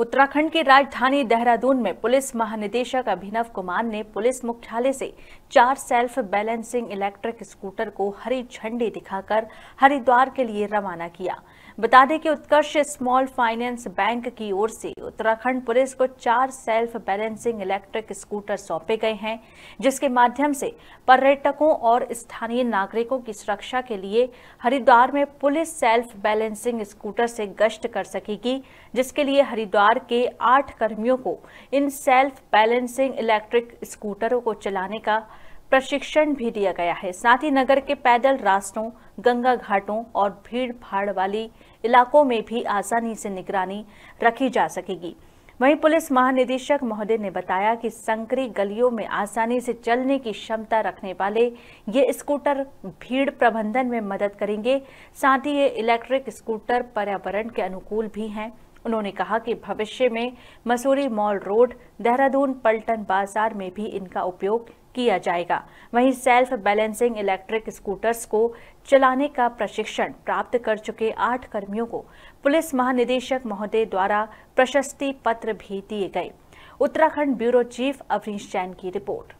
उत्तराखंड की राजधानी देहरादून में पुलिस महानिदेशक अभिनव कुमार ने पुलिस मुख्यालय से चार सेल्फ बैलेंसिंग इलेक्ट्रिक स्कूटर को हरी झंडी दिखाकर हरिद्वार के लिए रवाना किया बता दें कि उत्कर्ष स्मॉल फाइनेंस बैंक की ओर से उत्तराखंड पुलिस को चार सेल्फ बैलेंसिंग इलेक्ट्रिक स्कूटर सौंपे गए हैं जिसके माध्यम से पर्यटकों और स्थानीय नागरिकों की सुरक्षा के लिए हरिद्वार में पुलिस सेल्फ बैलेंसिंग स्कूटर से गश्त कर सकेगी जिसके लिए हरिद्वार परिवार के आठ कर्मियों को इन सेल्फ बैलेंसिंग इलेक्ट्रिक स्कूटरों को चलाने का प्रशिक्षण भी दिया गया है साथ ही नगर के पैदल रास्तों गंगा घाटों और भीड़ भाड़ वाली इलाकों में भी आसानी से निगरानी रखी जा सकेगी वहीं पुलिस महानिदेशक महोदय ने बताया कि संकरी गलियों में आसानी से चलने की क्षमता रखने वाले ये स्कूटर भीड़ प्रबंधन में मदद करेंगे साथ ही ये इलेक्ट्रिक स्कूटर पर्यावरण के अनुकूल भी हैं उन्होंने कहा कि भविष्य में मसूरी मॉल रोड देहरादून पल्टन बाजार में भी इनका उपयोग किया जाएगा वहीं सेल्फ बैलेंसिंग इलेक्ट्रिक स्कूटर्स को चलाने का प्रशिक्षण प्राप्त कर चुके आठ कर्मियों को पुलिस महानिदेशक महोदय द्वारा प्रशस्ति पत्र भी दिए गए उत्तराखंड ब्यूरो चीफ अवनीश जैन की रिपोर्ट